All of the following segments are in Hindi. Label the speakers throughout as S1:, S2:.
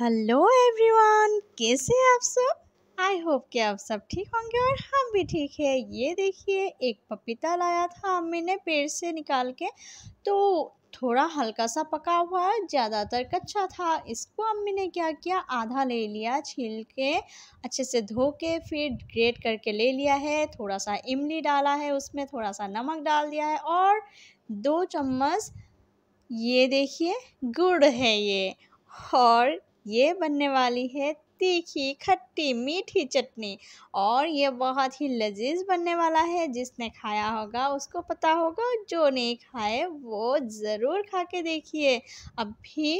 S1: हेलो एवरीवन कैसे हैं आप सब आई होप कि आप सब ठीक होंगे और हम भी ठीक है ये देखिए एक पपीता लाया था मैंने पेड़ से निकाल के तो थोड़ा हल्का सा पका हुआ है ज़्यादातर कच्चा था इसको अम्मी ने क्या किया आधा ले लिया छील के अच्छे से धो के फिर ग्रेट करके ले लिया है थोड़ा सा इमली डाला है उसमें थोड़ा सा नमक डाल दिया है और दो चम्मच ये देखिए गुड़ है ये और ये बनने वाली है तीखी खट्टी मीठी चटनी और ये बहुत ही लजीज बनने वाला है जिसने खाया होगा उसको पता होगा जो नहीं खाए वो ज़रूर खा के देखिए अब भी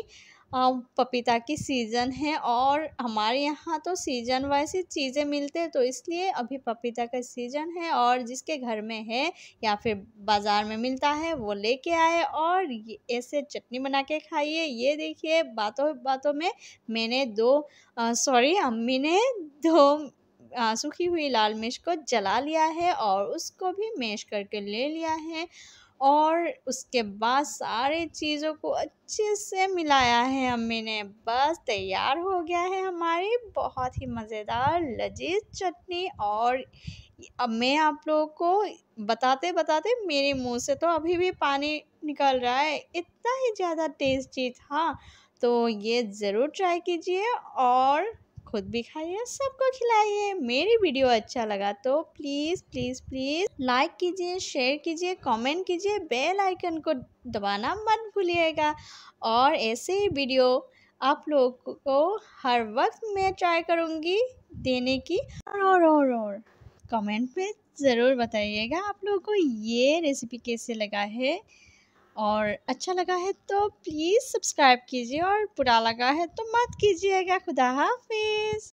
S1: पपीता की सीज़न है और हमारे यहाँ तो सीज़न वाइज ही चीज़ें मिलते हैं तो इसलिए अभी पपीता का सीज़न है और जिसके घर में है या फिर बाज़ार में मिलता है वो लेके आए और ऐसे चटनी बना के खाइए ये देखिए बातों बातों में मैंने दो सॉरी अम्मी ने दो सूखी हुई लाल मिर्च को जला लिया है और उसको भी मैश करके ले लिया है और उसके बाद सारे चीज़ों को अच्छे से मिलाया है अम्मी ने बस तैयार हो गया है हमारी बहुत ही मज़ेदार लजीज चटनी और अब मैं आप लोगों को बताते बताते मेरे मुंह से तो अभी भी पानी निकल रहा है इतना ही ज़्यादा टेस्टी था तो ये ज़रूर ट्राई कीजिए और खुद भी खाइए सबको खिलाइए मेरी वीडियो अच्छा लगा तो प्लीज़ प्लीज़ प्लीज़ लाइक कीजिए शेयर कीजिए कमेंट कीजिए बेल आइकन को दबाना मत भूलिएगा और ऐसे ही वीडियो आप लोगों को हर वक्त मैं ट्राई करूँगी देने की और और और और कमेंट में ज़रूर बताइएगा आप लोगों को ये रेसिपी कैसे लगा है और अच्छा लगा है तो प्लीज़ सब्सक्राइब कीजिए और बुरा लगा है तो मत कीजिएगा खुदा हाफिज़